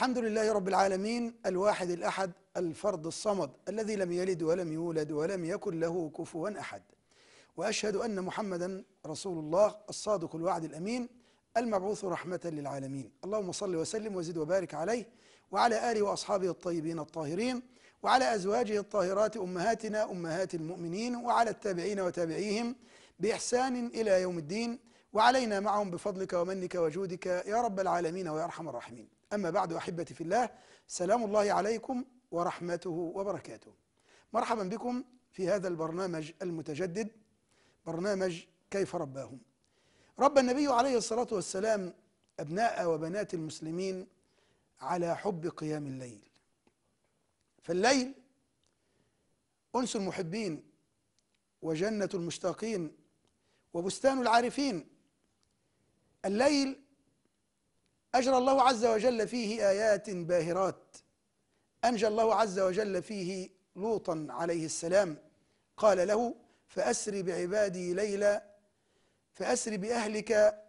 الحمد لله رب العالمين الواحد الأحد الفرد الصمد الذي لم يلد ولم يولد ولم يكن له كفوا أحد وأشهد أن محمدا رسول الله الصادق الوعد الأمين المبعوث رحمة للعالمين اللهم صل وسلم وزد وبارك عليه وعلى آله وأصحابه الطيبين الطاهرين وعلى أزواجه الطاهرات أمهاتنا أمهات المؤمنين وعلى التابعين وتابعيهم بإحسان إلى يوم الدين وعلينا معهم بفضلك ومنك وجودك يا رب العالمين ويا أرحم الراحمين أما بعد أحبتي في الله سلام الله عليكم ورحمته وبركاته مرحبا بكم في هذا البرنامج المتجدد برنامج كيف رباهم رب النبي عليه الصلاة والسلام أبناء وبنات المسلمين على حب قيام الليل فالليل أنس المحبين وجنة المشتاقين وبستان العارفين الليل أجرى الله عز وجل فيه آيات باهرات أنجى الله عز وجل فيه لوطا عليه السلام قال له فأسر بعبادي ليلا فأسر بأهلك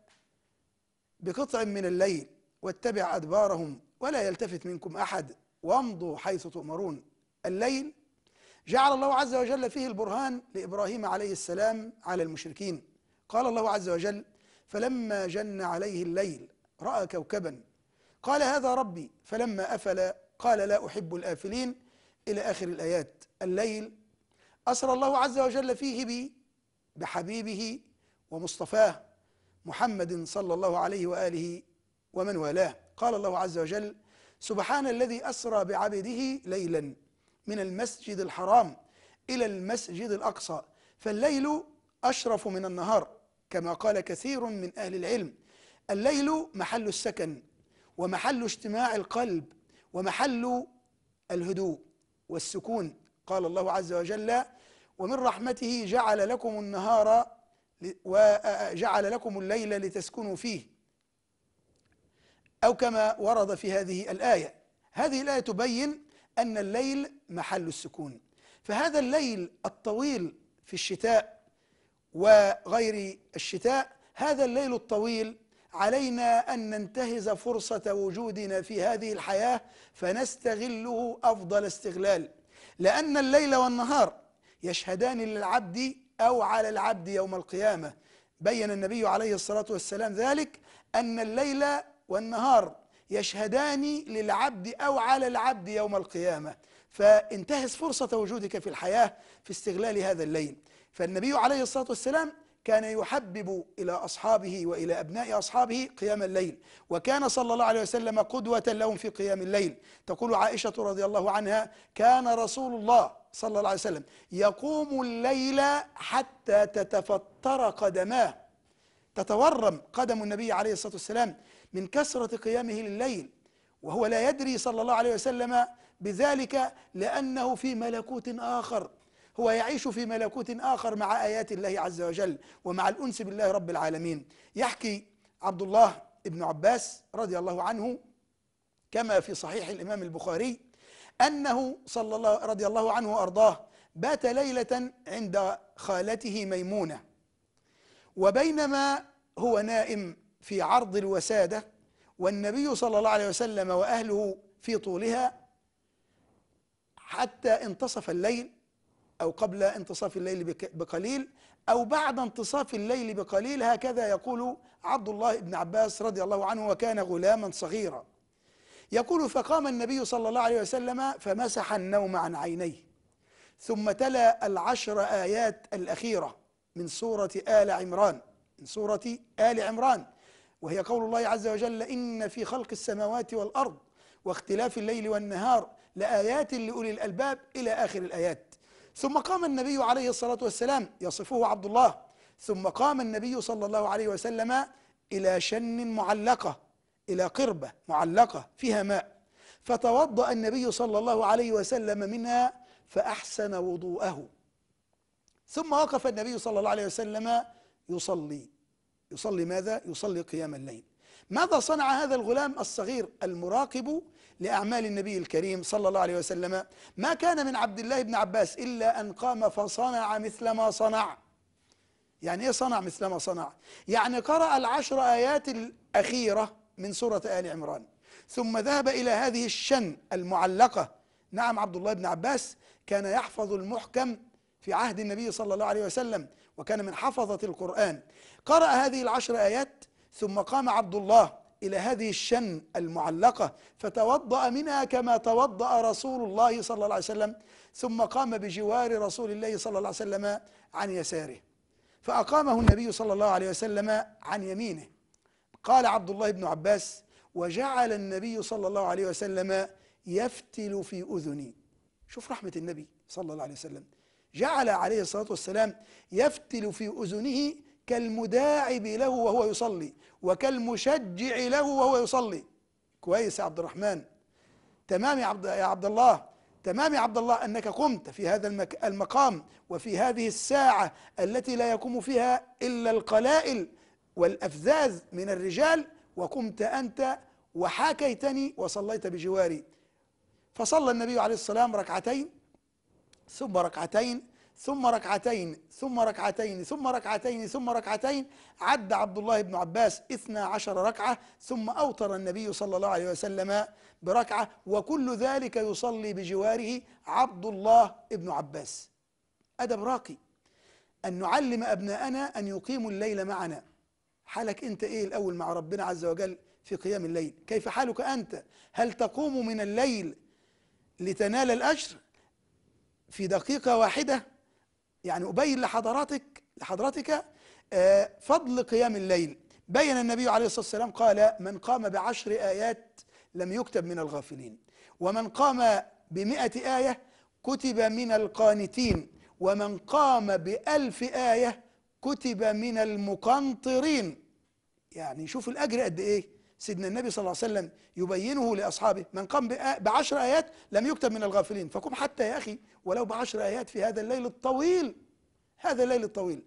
بقطع من الليل واتبع أدبارهم ولا يلتفت منكم أحد وامضوا حيث تؤمرون الليل جعل الله عز وجل فيه البرهان لإبراهيم عليه السلام على المشركين قال الله عز وجل فلما جن عليه الليل رأى كوكبا قال هذا ربي فلما أفل قال لا أحب الآفلين إلى آخر الآيات الليل اسرى الله عز وجل فيه بي بحبيبه ومصطفاه محمد صلى الله عليه وآله ومن والاه قال الله عز وجل سبحان الذي أسرى بعبده ليلا من المسجد الحرام إلى المسجد الأقصى فالليل أشرف من النهار كما قال كثير من أهل العلم الليل محل السكن ومحل اجتماع القلب ومحل الهدوء والسكون قال الله عز وجل ومن رحمته جعل لكم النهار وجعل لكم الليل لتسكنوا فيه أو كما ورد في هذه الآية هذه الآية تبين أن الليل محل السكون فهذا الليل الطويل في الشتاء وغير الشتاء هذا الليل الطويل علينا أن ننتهز فرصة وجودنا في هذه الحياة فنستغله أفضل استغلال لأن الليل والنهار يشهدان للعبد أو على العبد يوم القيامة بين النبي عليه الصلاة والسلام ذلك أن الليل والنهار يشهدان للعبد أو على العبد يوم القيامة فانتهز فرصة وجودك في الحياة في استغلال هذا الليل فالنبي عليه الصلاة والسلام كان يحبب إلى أصحابه وإلى أبناء أصحابه قيام الليل وكان صلى الله عليه وسلم قدوة لهم في قيام الليل تقول عائشة رضي الله عنها كان رسول الله صلى الله عليه وسلم يقوم الليل حتى تتفطر قدماه تتورم قدم النبي عليه الصلاة والسلام من كثرة قيامه لليل وهو لا يدري صلى الله عليه وسلم بذلك لأنه في ملكوت آخر هو يعيش في ملكوت آخر مع آيات الله عز وجل ومع الأنس بالله رب العالمين يحكي عبد الله ابن عباس رضي الله عنه كما في صحيح الإمام البخاري أنه صلى الله رضي الله عنه وأرضاه بات ليلة عند خالته ميمونة وبينما هو نائم في عرض الوسادة والنبي صلى الله عليه وسلم وأهله في طولها حتى انتصف الليل أو قبل انتصاف الليل بقليل أو بعد انتصاف الليل بقليل هكذا يقول عبد الله بن عباس رضي الله عنه وكان غلاما صغيرا يقول فقام النبي صلى الله عليه وسلم فمسح النوم عن عينيه ثم تلا العشر آيات الأخيرة من سورة آل عمران من سورة آل عمران وهي قول الله عز وجل إن في خلق السماوات والأرض واختلاف الليل والنهار لآيات لأولي الألباب إلى آخر الآيات ثم قام النبي عليه الصلاة والسلام يصفه عبد الله ثم قام النبي صلى الله عليه وسلم إلى شن معلقة إلى قربة معلقة فيها ماء فتوضأ النبي صلى الله عليه وسلم منها فأحسن وضوءه ثم وقف النبي صلى الله عليه وسلم يصلي يصلي ماذا؟ يصلي قيام الليل ماذا صنع هذا الغلام الصغير المراقب لأعمال النبي الكريم صلى الله عليه وسلم ما كان من عبد الله بن عباس إلا أن قام فصنع مثل ما صنع يعني إيه صنع مثل ما صنع يعني قرأ العشر آيات الأخيرة من سورة آل عمران ثم ذهب إلى هذه الشن المعلقة نعم عبد الله بن عباس كان يحفظ المحكم في عهد النبي صلى الله عليه وسلم وكان من حفظة القرآن قرأ هذه العشر آيات ثم قام عبد الله إلى هذه الشن المعلقة فتوضأ منها كما توضأ رسول الله صلى الله عليه وسلم ثم قام بجوار رسول الله صلى الله عليه وسلم عن يساره فأقامه النبي صلى الله عليه وسلم عن يمينه قال عبد الله بن عباس وجعل النبي صلى الله عليه وسلم يفتل في أذني شوف رحمة النبي صلى الله عليه وسلم جعل عليه الصلاة والسلام يفتل في أذنه كالمداعب له وهو يصلي وكالمشجع له وهو يصلي كويس يا عبد الرحمن تمام يا عبد يا عبد الله تمام يا عبد الله انك قمت في هذا المقام وفي هذه الساعه التي لا يقوم فيها الا القلائل والافذاذ من الرجال وقمت انت وحاكيتني وصليت بجواري فصلى النبي عليه السلام ركعتين ثم ركعتين ثم ركعتين ثم ركعتين ثم ركعتين ثم ركعتين عد عبد الله بن عباس اثنا عشر ركعة ثم أوتر النبي صلى الله عليه وسلم بركعة وكل ذلك يصلي بجواره عبد الله بن عباس أدب راقي أن نعلم أبناءنا أن يقيموا الليل معنا حالك أنت إيه الأول مع ربنا عز وجل في قيام الليل كيف حالك أنت هل تقوم من الليل لتنال الأجر في دقيقة واحدة يعني أبين لحضراتك لحضرتك آه، فضل قيام الليل بين النبي عليه الصلاة والسلام قال من قام بعشر آيات لم يكتب من الغافلين ومن قام بمئة آية كتب من القانتين ومن قام بألف آية كتب من المقنطرين يعني شوف الأجر قد إيه سيدنا النبي صلى الله عليه وسلم يبينه لأصحابه من قام بعشر آيات لم يكتب من الغافلين فقم حتى يا أخي ولو بعشر آيات في هذا الليل الطويل هذا الليل الطويل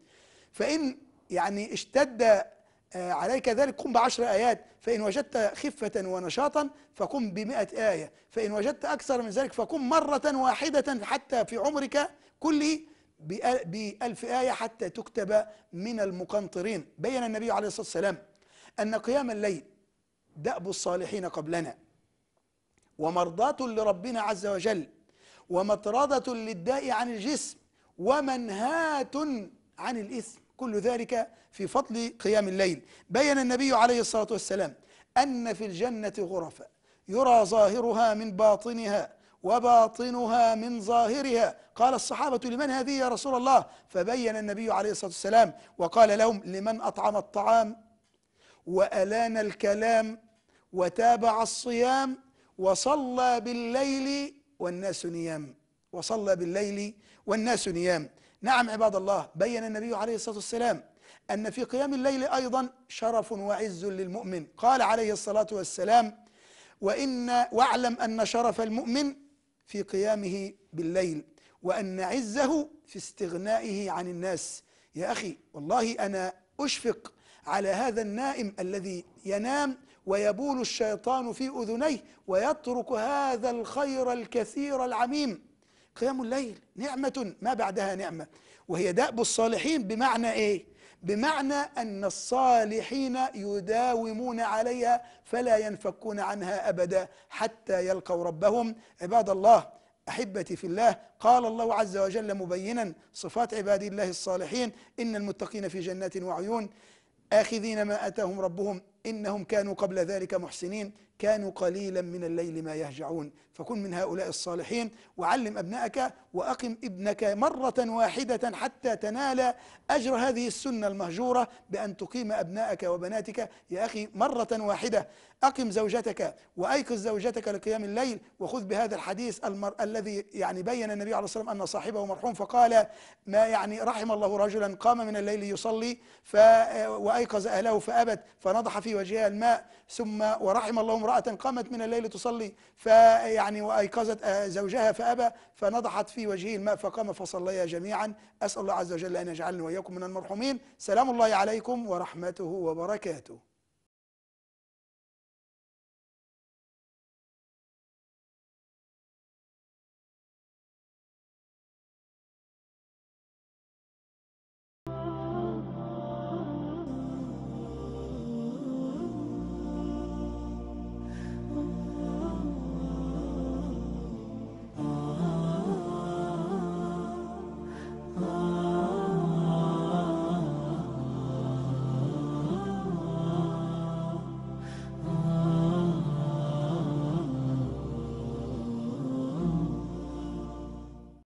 فإن يعني اشتد آه، عليك ذلك قم بعشر آيات فإن وجدت خفة ونشاطا فقم بمئة آية فإن وجدت أكثر من ذلك فقم مرة واحدة حتى في عمرك كله بألف آية حتى تكتب من المقنطرين بين النبي عليه الصلاة والسلام أن قيام الليل دأب الصالحين قبلنا ومرضاة لربنا عز وجل ومطردة للداء عن الجسم ومنهاة عن الإثم كل ذلك في فضل قيام الليل بين النبي عليه الصلاة والسلام أن في الجنة غرفة يرى ظاهرها من باطنها وباطنها من ظاهرها قال الصحابة لمن هذه يا رسول الله فبين النبي عليه الصلاة والسلام وقال لهم لمن أطعم الطعام والان الكلام وتابع الصيام وصلى بالليل والناس نيام وصلى بالليل والناس نيام نعم عباد الله بين النبي عليه الصلاه والسلام ان في قيام الليل ايضا شرف وعز للمؤمن قال عليه الصلاه والسلام وان واعلم ان شرف المؤمن في قيامه بالليل وان عزه في استغنائه عن الناس يا اخي والله انا اشفق على هذا النائم الذي ينام ويبول الشيطان في أذنيه ويترك هذا الخير الكثير العميم قيام الليل نعمة ما بعدها نعمة وهي دأب الصالحين بمعنى إيه؟ بمعنى أن الصالحين يداومون عليها فلا ينفكون عنها أبدا حتى يلقوا ربهم عباد الله أحبتي في الله قال الله عز وجل مبينا صفات عباد الله الصالحين إن المتقين في جنات وعيون آخذين ما أتاهم ربهم إنهم كانوا قبل ذلك محسنين كانوا قليلا من الليل ما يهجعون فكن من هؤلاء الصالحين وعلم أبنائك وأقم ابنك مرة واحدة حتى تنال أجر هذه السنة المهجورة بأن تقيم أبنائك وبناتك يا أخي مرة واحدة أقم زوجتك وأيقظ زوجتك لقيام الليل وخذ بهذا الحديث المر... الذي يعني بين النبي عليه الصلاة والسلام أن صاحبه مرحوم فقال ما يعني رحم الله رجلا قام من الليل يصلي ف... وأيقظ أهله فأبت فنضح في وجهها الماء ثم ورحم الله امرأة قامت من الليل تصلي فيعني وأيقظت آه، زوجها فأبى فنضحت في وجهه الماء فقام فصليا جميعا أسأل الله عز وجل أن يجعلني وإياكم من المرحومين سلام الله عليكم ورحمته وبركاته